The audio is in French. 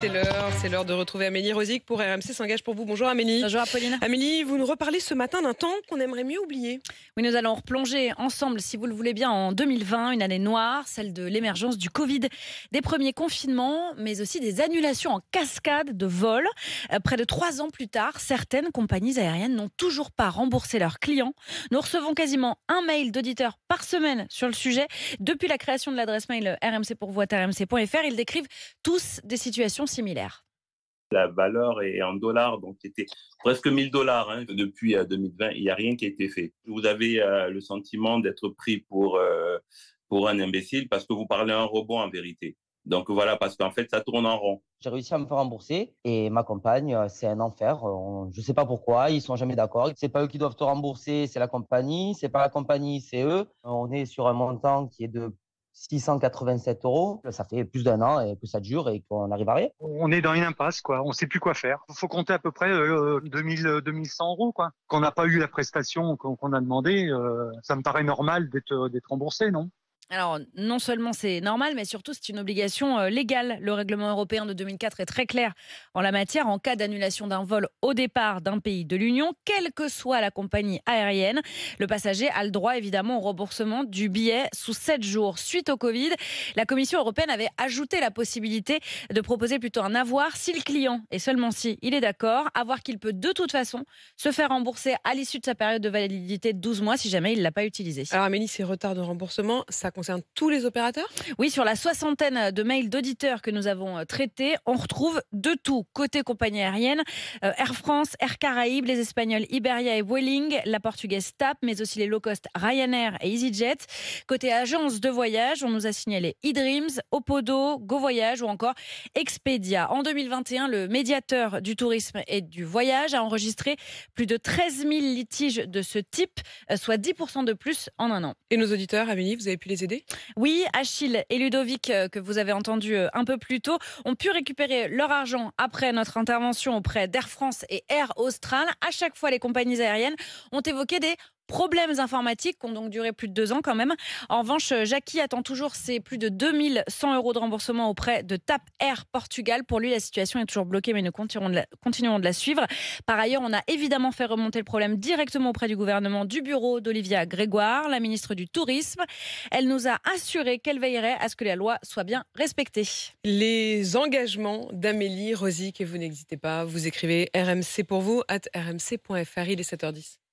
C'est l'heure, c'est l'heure de retrouver Amélie Rosic pour RMC s'engage pour vous. Bonjour Amélie. Bonjour Apolline. Amélie, vous nous reparlez ce matin d'un temps qu'on aimerait mieux oublier. Oui, nous allons replonger ensemble, si vous le voulez bien, en 2020, une année noire, celle de l'émergence du Covid, des premiers confinements, mais aussi des annulations en cascade de vols. Euh, près de trois ans plus tard, certaines compagnies aériennes n'ont toujours pas remboursé leurs clients. Nous recevons quasiment un mail d'auditeurs par semaine sur le sujet. Depuis la création de l'adresse mail rmc pour rmc.fr, ils décrivent tous des situations la valeur est en dollars, donc c'était presque 1000 dollars hein, depuis 2020. Euh, Il n'y a rien qui a été fait. Vous avez euh, le sentiment d'être pris pour, euh, pour un imbécile parce que vous parlez un robot en vérité. Donc voilà, parce qu'en fait, ça tourne en rond. J'ai réussi à me faire rembourser et ma compagne, c'est un enfer. je ne sais pas pourquoi, ils ne sont jamais d'accord. Ce n'est pas eux qui doivent te rembourser, c'est la compagnie. Ce n'est pas la compagnie, c'est eux. On est sur un montant qui est de 687 euros, ça fait plus d'un an et que ça dure et qu'on n'arrive à rien. On est dans une impasse, quoi. On ne sait plus quoi faire. Il faut compter à peu près 2100 euh, euh, euros, quoi. Qu'on n'a pas eu la prestation qu'on a demandée, euh, ça me paraît normal d'être remboursé, non alors, non seulement c'est normal, mais surtout c'est une obligation euh, légale. Le règlement européen de 2004 est très clair en la matière. En cas d'annulation d'un vol au départ d'un pays de l'Union, quelle que soit la compagnie aérienne, le passager a le droit évidemment au remboursement du billet sous 7 jours. Suite au Covid, la Commission européenne avait ajouté la possibilité de proposer plutôt un avoir si le client, et seulement si il est d'accord, avoir qu'il peut de toute façon se faire rembourser à l'issue de sa période de validité de 12 mois si jamais il ne l'a pas utilisé. Alors Amélie, ces retards de remboursement, ça concerne tous les opérateurs Oui, sur la soixantaine de mails d'auditeurs que nous avons euh, traités, on retrouve de tout. Côté compagnie aérienne, euh, Air France, Air Caraïbes, les Espagnols Iberia et Welling, la portugaise TAP, mais aussi les low-cost Ryanair et EasyJet. Côté agence de voyage, on nous a signalé E-Dreams, Opodo, Go Voyage ou encore Expedia. En 2021, le médiateur du tourisme et du voyage a enregistré plus de 13 000 litiges de ce type, euh, soit 10% de plus en un an. Et nos auditeurs, Amélie, vous avez pu les oui, Achille et Ludovic, euh, que vous avez entendu euh, un peu plus tôt, ont pu récupérer leur argent après notre intervention auprès d'Air France et Air Austral. À chaque fois, les compagnies aériennes ont évoqué des problèmes informatiques qui ont donc duré plus de deux ans quand même. En revanche, Jackie attend toujours ses plus de 2100 euros de remboursement auprès de TAP Air Portugal. Pour lui, la situation est toujours bloquée, mais nous continuerons de la, suivre. Par ailleurs, on a évidemment fait remonter le problème directement auprès du gouvernement du bureau d'Olivia Grégoire, la ministre du Tourisme. Elle nous a assuré qu'elle veillerait à ce que la loi soit bien respectée. Les engagements d'Amélie Rosic, et vous n'hésitez pas, vous écrivez RMC pour vous, at rmc.fr, il est 7h10.